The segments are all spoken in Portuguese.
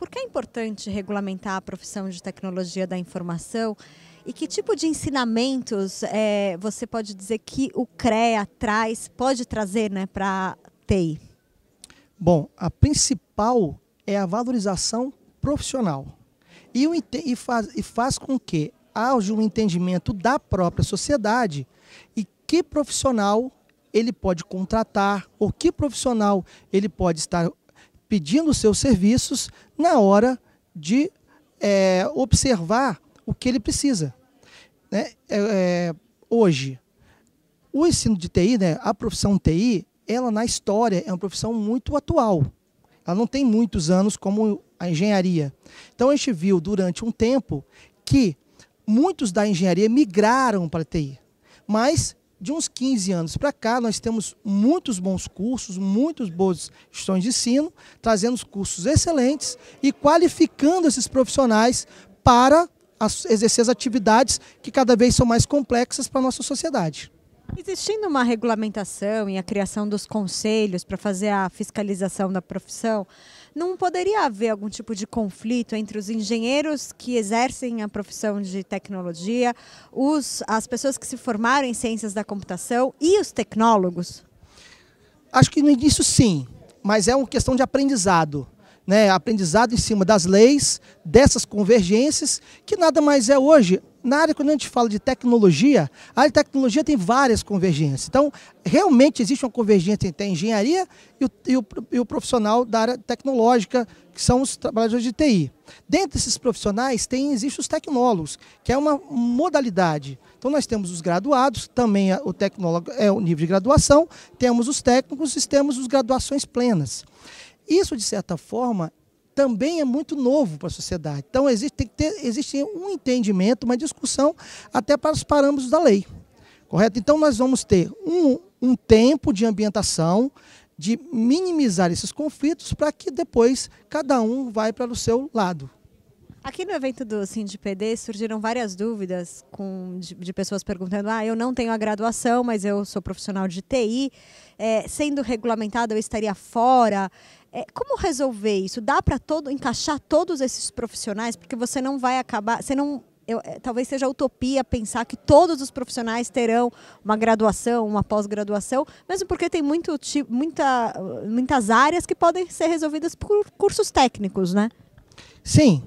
Por que é importante regulamentar a profissão de tecnologia da informação? E que tipo de ensinamentos é, você pode dizer que o CREA traz, pode trazer né, para a TI? Bom, a principal é a valorização profissional. E, o, e, faz, e faz com que haja um entendimento da própria sociedade e que profissional ele pode contratar, ou que profissional ele pode estar pedindo seus serviços na hora de é, observar o que ele precisa. Né? É, é hoje, o ensino de TI, né, a profissão TI, ela na história é uma profissão muito atual. Ela não tem muitos anos como a engenharia. Então a gente viu durante um tempo que muitos da engenharia migraram para a TI, mas de uns 15 anos para cá, nós temos muitos bons cursos, muitas boas instituições de ensino, trazendo cursos excelentes e qualificando esses profissionais para as, exercer as atividades que cada vez são mais complexas para a nossa sociedade. Existindo uma regulamentação e a criação dos conselhos para fazer a fiscalização da profissão, não poderia haver algum tipo de conflito entre os engenheiros que exercem a profissão de tecnologia, os, as pessoas que se formaram em ciências da computação e os tecnólogos? Acho que no início sim, mas é uma questão de aprendizado. Né, aprendizado em cima das leis, dessas convergências, que nada mais é hoje na área, quando a gente fala de tecnologia, a área de tecnologia tem várias convergências. Então, realmente existe uma convergência entre a engenharia e o, e o, e o profissional da área tecnológica, que são os trabalhadores de TI. Dentre esses profissionais, tem, existem os tecnólogos, que é uma modalidade. Então, nós temos os graduados, também o tecnólogo é o nível de graduação, temos os técnicos e temos as graduações plenas. Isso, de certa forma, também é muito novo para a sociedade. Então, existe, tem que ter, existe um entendimento, uma discussão até para os parâmetros da lei. Correto? Então, nós vamos ter um, um tempo de ambientação, de minimizar esses conflitos, para que depois cada um vai para o seu lado. Aqui no evento do SindPD surgiram várias dúvidas com, de, de, pessoas perguntando: ah, eu não tenho a graduação, mas eu sou profissional de TI, é, sendo regulamentado eu estaria fora. É, como resolver isso? Dá para todo encaixar todos esses profissionais? Porque você não vai acabar, você não eu, é, talvez seja utopia pensar que todos os profissionais terão uma graduação, uma pós-graduação, mesmo porque tem muito, muita, muitas áreas que podem ser resolvidas por cursos técnicos, né? Sim,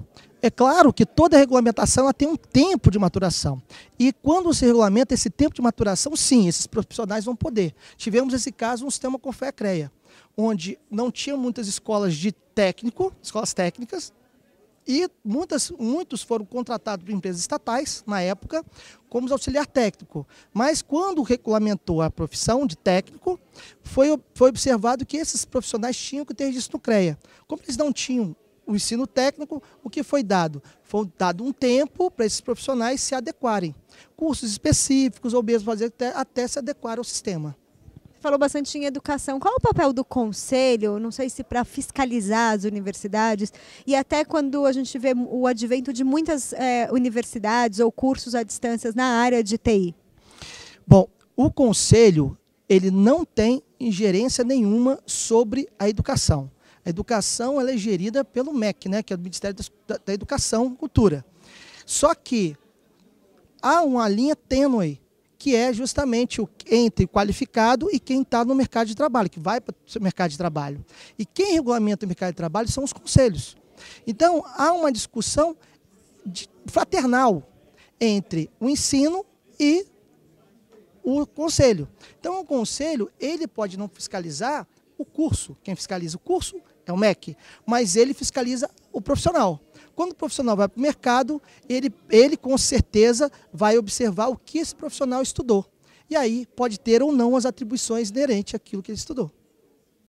é claro que toda regulamentação tem um tempo de maturação. E quando se regulamenta esse tempo de maturação, sim, esses profissionais vão poder. Tivemos esse caso no sistema com fé creia, onde não tinha muitas escolas de técnico, escolas técnicas, e muitas, muitos foram contratados por empresas estatais, na época, como auxiliar técnico. Mas quando regulamentou a profissão de técnico, foi, foi observado que esses profissionais tinham que ter registro no CREA. Como eles não tinham o ensino técnico, o que foi dado? Foi dado um tempo para esses profissionais se adequarem. Cursos específicos, ou mesmo fazer até, até se adequar ao sistema falou bastante em educação. Qual o papel do conselho? Não sei se para fiscalizar as universidades e até quando a gente vê o advento de muitas é, universidades ou cursos à distância na área de TI. Bom, o conselho ele não tem ingerência nenhuma sobre a educação. A educação é gerida pelo MEC, né, que é o Ministério da, Educação e Cultura. Só que há uma linha tênue, que é justamente o, entre qualificado e quem está no mercado de trabalho, que vai para o mercado de trabalho. E quem regulamenta o mercado de trabalho são os conselhos. Então, há uma discussão de, fraternal entre o ensino e o conselho. Então, o conselho, ele pode não fiscalizar o curso. Quem fiscaliza o curso é o MEC, mas ele fiscaliza o profissional. Quando o profissional vai para o mercado, ele, ele com certeza vai observar o que esse profissional estudou. E aí pode ter ou não as atribuições inerentes àquilo que ele estudou.